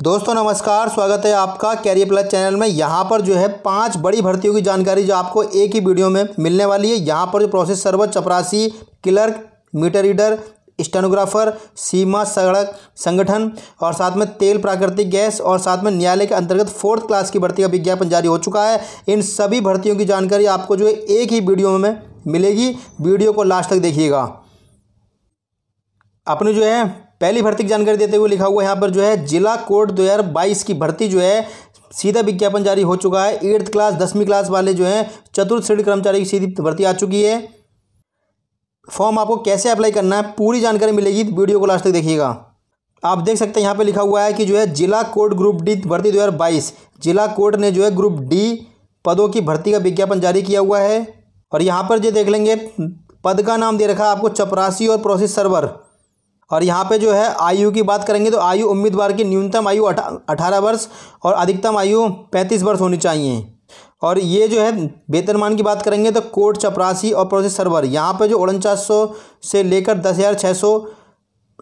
दोस्तों नमस्कार स्वागत है आपका कैरियर प्लस चैनल में यहाँ पर जो है पांच बड़ी भर्तियों की जानकारी जो आपको एक ही वीडियो में मिलने वाली है यहाँ पर जो प्रोसेस सर्वर चपरासी क्लर्क मीटर रीडर स्टेनोग्राफर सीमा सड़क संगठन और साथ में तेल प्राकृतिक गैस और साथ में न्यायालय के अंतर्गत फोर्थ क्लास की भर्ती का विज्ञापन जारी हो चुका है इन सभी भर्तियों की जानकारी आपको जो है एक ही वीडियो में मिलेगी वीडियो को लास्ट तक देखिएगा अपने जो है पहली भर्ती की जानकारी देते हुए लिखा हुआ है यहाँ पर जो है जिला कोर्ट दो हज़ार बाईस की भर्ती जो है सीधा विज्ञापन जारी हो चुका है एट्थ क्लास दसवीं क्लास वाले जो हैं चतुर्थ श्रेणी कर्मचारी की सीधी भर्ती आ चुकी है फॉर्म आपको कैसे अप्लाई करना है पूरी जानकारी मिलेगी वीडियो को लास्ट तक देखिएगा आप देख सकते हैं यहाँ पे लिखा हुआ है कि जो है जिला कोर्ट ग्रुप डी भर्ती बाईस जिला कोर्ट ने जो है ग्रुप डी पदों की भर्ती का विज्ञापन जारी किया हुआ है और यहाँ पर जो देख लेंगे पद का नाम दे रखा है आपको चपरासी और प्रोसेस सर्वर और यहाँ पे जो है आयु की बात करेंगे तो आयु उम्मीदवार की न्यूनतम आयु अठारह वर्ष और अधिकतम आयु पैंतीस वर्ष होनी चाहिए और ये जो है वेतनमान की बात करेंगे तो कोर्ट चपरासी और प्रोसेस सर्वर यहाँ पर जो उनचास से लेकर दस हज़ार छः सौ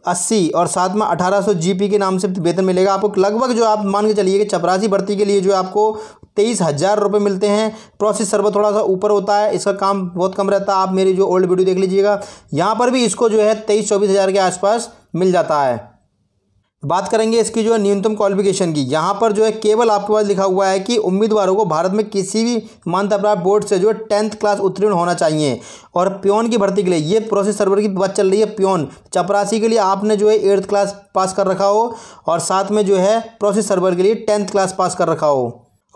अस्सी और साथ में अठारह सौ जी के नाम से वेतन मिलेगा आपको लगभग जो आप मान के चलिए कि चपरासी भर्ती के लिए जो आपको तेईस हज़ार रुपये मिलते हैं प्रोसेस सर्वर थोड़ा सा ऊपर होता है इसका काम बहुत कम रहता है आप मेरी जो ओल्ड वीडियो देख लीजिएगा यहाँ पर भी इसको जो है तेईस चौबीस हज़ार के आसपास मिल जाता है बात करेंगे इसकी जो है न्यूनतम क्वालिफिकेशन की यहाँ पर जो है केवल आपके पास लिखा हुआ है कि उम्मीदवारों को भारत में किसी भी मान्यता प्राप्त बोर्ड से जो है टेंथ क्लास उत्तीर्ण होना चाहिए और प्योन की भर्ती के लिए ये प्रोसेस सर्वर की बात चल रही है प्योन चपरासी के लिए आपने जो है एट्थ क्लास पास कर रखा हो और साथ में जो है प्रोसेस सर्वर के लिए टेंथ क्लास पास कर रखा हो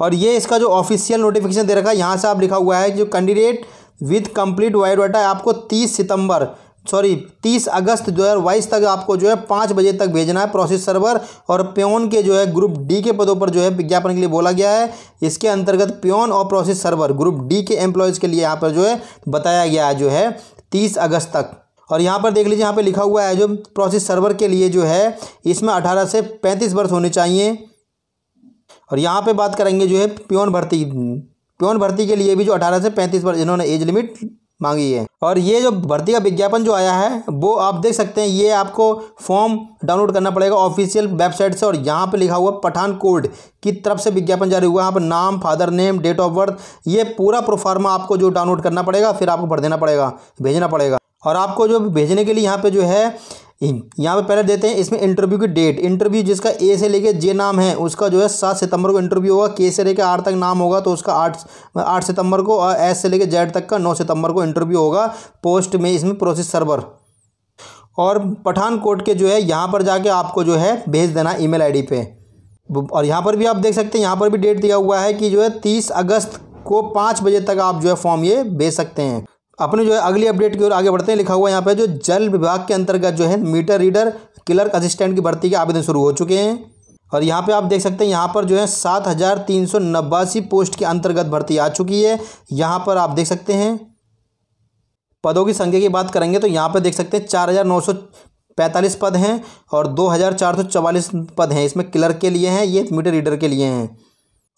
और ये इसका जो ऑफिशियल नोटिफिकेशन दे रखा है यहाँ से आप लिखा हुआ है जो कैंडिडेट विथ कंप्लीट वायोडाटा आपको तीस सितंबर सॉरी 30 अगस्त 2022 तक आपको जो है पाँच बजे तक भेजना है प्रोसेस सर्वर और प्योन के जो है ग्रुप डी के पदों पर जो है विज्ञापन के लिए बोला गया है इसके अंतर्गत प्योन और प्रोसेस सर्वर ग्रुप डी के एम्प्लॉयज़ के लिए यहाँ पर जो है बताया गया है जो है तीस अगस्त तक और यहाँ पर देख लीजिए यहाँ पर लिखा हुआ है जो प्रोसेस सर्वर के लिए जो है इसमें अठारह से पैंतीस वर्ष होने चाहिए और यहाँ पर बात करेंगे जो है प्योन भर्ती प्योन भर्ती के लिए भी जो अठारह से पैंतीस वर्ष इन्होंने एज लिमिट मांगी है और ये जो भर्ती का विज्ञापन जो आया है वो आप देख सकते हैं ये आपको फॉर्म डाउनलोड करना पड़ेगा ऑफिशियल वेबसाइट से और यहाँ पे लिखा हुआ पठानकोट की तरफ से विज्ञापन जारी हुआ यहाँ पर नाम father name date of birth ये पूरा प्रोफार्मा आपको जो डाउनलोड करना पड़ेगा फिर आपको भर देना पड़ेगा भेजना पड़ेगा और आपको जो भेजने के लिए यहाँ पे जो है इन यहाँ पे पहले देते हैं इसमें इंटरव्यू की डेट इंटरव्यू जिसका ए से लेके जे नाम है उसका जो है सात सितंबर को इंटरव्यू होगा के से लेके आठ तक नाम होगा तो उसका आठ आठ सितंबर को और एस से लेके जेड तक का नौ सितंबर को इंटरव्यू होगा पोस्ट में इसमें प्रोसेस सर्वर और पठानकोट के जो है यहाँ पर जाके आपको जो है भेज देना ईमेल आईडी पे और यहाँ पर भी आप देख सकते हैं यहाँ पर भी डेट दिया हुआ है कि जो है तीस अगस्त को पाँच बजे तक आप जो है फॉर्म ये भेज सकते हैं अपने जो है अगली अपडेट की ओर आगे बढ़ते हैं लिखा हुआ यहाँ पे जो जल विभाग के अंतर्गत जो है मीटर रीडर क्लर्क असिस्टेंट की भर्ती के आवेदन शुरू हो चुके हैं और यहाँ पे आप देख सकते हैं यहाँ पर जो है सात हज़ार तीन सौ नब्बासी पोस्ट के अंतर्गत भर्ती आ चुकी है यहाँ पर आप देख सकते हैं पदों की संख्या की बात करेंगे तो यहाँ पर देख सकते हैं चार हज़ार नौ सौ पैंतालीस पद हैं और दो हज़ार चार सौ चवालीस पद हैं इसमें क्लर्क के लिए हैं ये मीटर रीडर के लिए हैं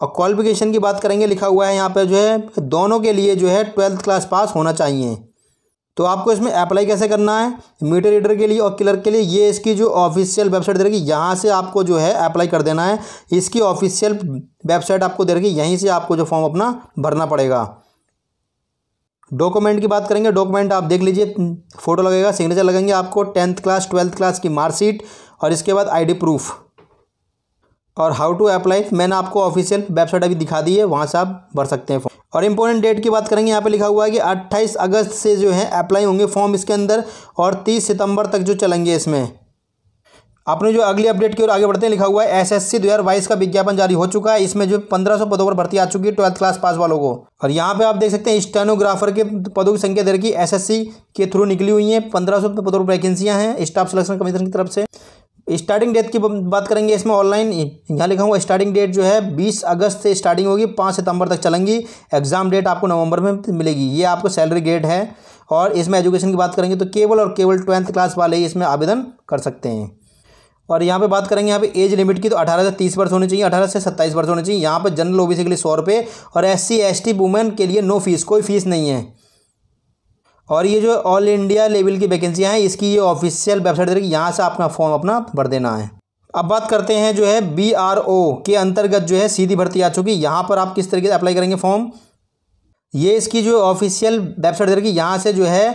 और क्वालिफिकेशन की बात करेंगे लिखा हुआ है यहाँ पर जो है दोनों के लिए जो है ट्वेल्थ क्लास पास होना चाहिए तो आपको इसमें अप्लाई कैसे करना है मीटर रीडर के लिए और क्लर्क के लिए ये इसकी जो ऑफिशियल वेबसाइट दे रखी यहाँ से आपको जो है अप्लाई कर देना है इसकी ऑफिशियल वेबसाइट आपको दे रखी यहीं से आपको जो फॉर्म अपना भरना पड़ेगा डॉक्यूमेंट की बात करेंगे डॉक्यूमेंट आप देख लीजिए फ़ोटो लगेगा सिग्नेचर लगेंगे आपको टेंथ क्लास ट्वेल्थ क्लास की मार्कशीट और इसके बाद आई प्रूफ और हाउ टू अप्लाई मैंने आपको ऑफिशियल वेबसाइट अभी दिखा दी है वहाँ से आप भर सकते हैं और इम्पोर्टेंट डेट की बात करेंगे यहाँ पे लिखा हुआ है कि 28 अगस्त से जो है अप्लाई होंगे फॉर्म इसके अंदर और 30 सितंबर तक जो चलेंगे इसमें आपने जो अगली अपडेट की ओर आगे बढ़ते हैं लिखा हुआ है एस एस सी दो हज़ार बाईस का विज्ञापन जारी हो चुका है इसमें जो पंद्रह सौ पदों पर भर्ती आ चुकी है ट्वेल्थ क्लास पास वालों को और यहाँ पे आप देख सकते हैं स्टेनोग्राफर के पदों की संख्या दर की एस एस सी के थ्रू निकली हुई है पंद्रह सौ पदों पर वैकेंसियाँ हैं स्टाफ सिलेक्शन कमीशन की तरफ से स्टार्टिंग डेट की बात करेंगे इसमें ऑनलाइन यहाँ लिखा हुआ स्टार्टिंग डेट जो है बीस अगस्त से स्टार्टिंग होगी पाँच सितंबर तक चलेंगी एग्जाम डेट आपको नवंबर में मिलेगी ये आपको सैलरी गेट है और इसमें एजुकेशन की बात करेंगे तो केवल और केवल ट्वेल्थ क्लास वाले ही इसमें आवेदन कर सकते हैं और यहाँ पे बात करेंगे यहाँ पे एज लिमिट की तो 18 से 30 वर्ष होनी चाहिए 18 से 27 वर्ष होनी चाहिए यहाँ पे जनरल ओबीसी के लिए सौ रुपये और S C S T women के लिए नो फीस कोई फीस नहीं है और ये जो ऑल इंडिया लेवल की वैकेंसियाँ हैं इसकी ये ऑफिशियल वेबसाइट देखिए यहाँ से आपका फॉर्म अपना भर देना है अब बात करते हैं जो है बी आर ओ के अंतर्गत जो है सीधी भर्ती आ चुकी यहाँ पर आप किस तरीके से अप्लाई करेंगे फॉर्म ये इसकी जो ऑफिशियल वेबसाइट देखिए यहाँ से जो है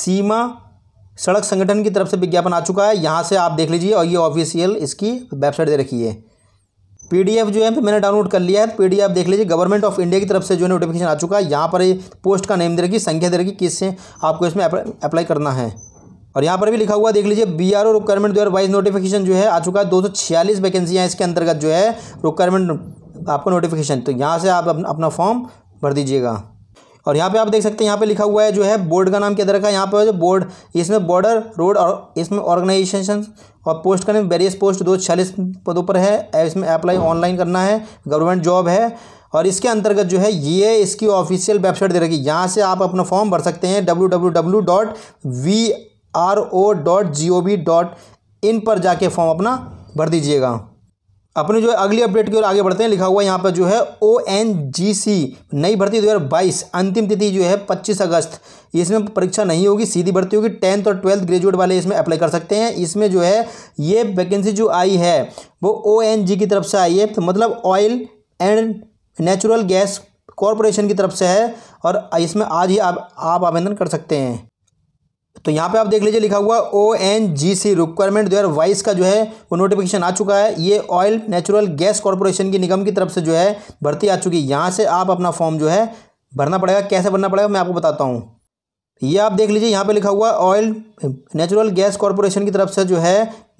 सीमा सड़क संगठन की तरफ से विज्ञापन आ चुका है यहाँ से आप देख लीजिए और ये ऑफिशियल इसकी वेबसाइट दे रखी है पीडीएफ जो है मैंने डाउनलोड कर लिया है तो पी देख लीजिए गवर्नमेंट ऑफ इंडिया की तरफ से जो है नोटिफिकेशन आ चुका है यहाँ पर पोस्ट का नेम दे रखी संख्या दे रखी किससे आपको इसमें अप्लाई करना है और यहाँ पर भी लिखा हुआ देख लीजिए बी आर ओ रिक्वायरमेंट दो वाइज नोटिफिकेशन जो है आ चुका है दो सौ छियालीस वैकेंसियाँ इसके अंतर्गत जो है रिक्वायरमेंट आपको नोटिफिकेशन तो यहाँ से आप अपना फॉर्म भर दीजिएगा और यहाँ पे आप देख सकते हैं यहाँ पे लिखा हुआ है जो है बोर्ड का नाम क्या रखा है यहाँ पे जो बोर्ड इसमें बॉर्डर रोड और इसमें ऑर्गेनाइजेशन और पोस्ट करने में वेरियस पोस्ट दो छियालीस पदों पर है इसमें अप्लाई ऑनलाइन करना है गवर्नमेंट जॉब है और इसके अंतर्गत जो है ये इसकी ऑफिशियल वेबसाइट दे रखी यहाँ से आप अपना फॉर्म भर सकते हैं W W W dot V R O dot G O V dot in पर जाके फॉर्म अपना भर दीजिएगा अपने जो है अगली अपडेट की ओर आगे बढ़ते हैं लिखा हुआ यहाँ पर जो है ओ एन जी सी नई भर्ती 2022 अंतिम तिथि जो है 25 अगस्त इसमें परीक्षा नहीं होगी सीधी भर्ती होगी टेंथ और ट्वेल्थ ग्रेजुएट वाले इसमें अप्लाई कर सकते हैं इसमें जो है ये वैकेंसी जो आई है वो ओ एन जी की तरफ से आई है तो मतलब oil and natural gas corporation की तरफ से है और इसमें आज ही आप आप आवेदन कर सकते हैं तो यहाँ पे आप देख लीजिए लिखा हुआ ओ एन जी सी रिक्वायरमेंट दो हज़ार बाईस का जो है वो नोटिफिकेशन आ चुका है ये ऑयल नेचुरल गैस कॉरपोरेशन की निगम की तरफ से जो है भर्ती आ चुकी है यहाँ से आप अपना फॉर्म जो है भरना पड़ेगा कैसे भरना पड़ेगा मैं आपको बताता हूँ ये आप देख लीजिए यहाँ पे लिखा हुआ ऑयल नेचुरल गैस कॉरपोरेशन की तरफ से जो है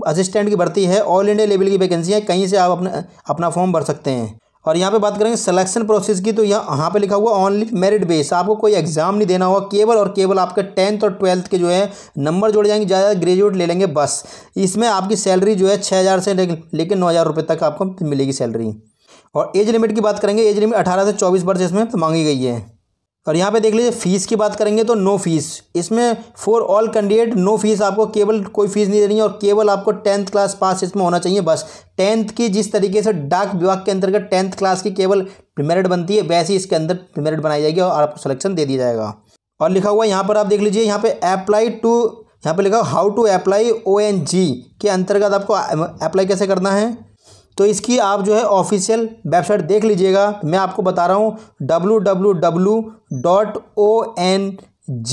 असिस्टेंट की भर्ती है ऑल इंडिया लेवल की वैकेंसी है कहीं से आप अपना अपना फॉर्म भर सकते हैं और यहाँ पे बात करेंगे सिलेक्शन प्रोसेस की तो यहाँ पे लिखा हुआ ओनली मेरिट बेस आपको कोई एग्जाम नहीं देना होगा केवल और केवल आपके टेंथ और ट्वेल्थ के जो है नंबर जोड़े जाएंगे ज़्यादा ग्रेजुएट ले लेंगे बस इसमें आपकी सैलरी जो है छः हज़ार से लेकर नौ हज़ार रुपये तक आपको मिलेगी सैलरी और एज लिमिट की बात करेंगे एज लिमिट अठारह से चौबीस वर्ष इसमें मांगी गई है और यहाँ पे देख लीजिए फ़ीस की बात करेंगे तो नो फीस इसमें for all candidate no fees आपको केवल कोई फीस नहीं देनी है और केवल आपको टेंथ क्लास पास इसमें होना चाहिए बस टेंथ की जिस तरीके से डाक विभाग के अंतर्गत टेंथ क्लास की केवल मेरिट बनती है वैसे इसके अंदर मेरिट बनाई जाएगी और आपको सलेक्शन दे दिया जाएगा और लिखा हुआ यहाँ पर आप देख लीजिए यहाँ पर अप्लाई टू यहाँ पर लिखा how to apply O N G के अंतर्गत आपको अप्लाई कैसे करना है तो इसकी आप जो है ऑफिशियल वेबसाइट देख लीजिएगा मैं आपको बता रहा हूँ W W W dot O N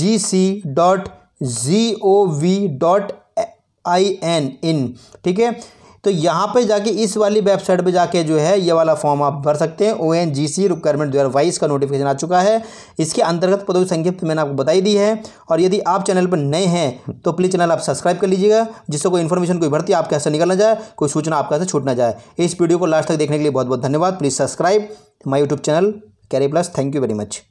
G C dot G O V dot I N in ठीक है तो यहाँ पे जाके इस वाली वेबसाइट पे जाके जो है ये वाला फॉर्म आप भर सकते हैं ओ एन जी सी रिक्वायरमेंट दो हज़ार का नोटिफिकेशन आ चुका है इसके अंतर्गत पदों की संख्या तो मैंने आपको बताई दी है और यदि आप चैनल पर नए हैं तो प्लीज़ चैनल आप सब्सक्राइब कर लीजिएगा जिससे कोई इन्फॉर्मेशन कोई भर्ती आपके हाथ से निकल ना जाए कोई सूचना आपके हाथ से छूट ना जाए इस वीडियो को लास्ट तक देखने के लिए बहुत बहुत धन्यवाद please subscribe my YouTube channel carry plus thank you very much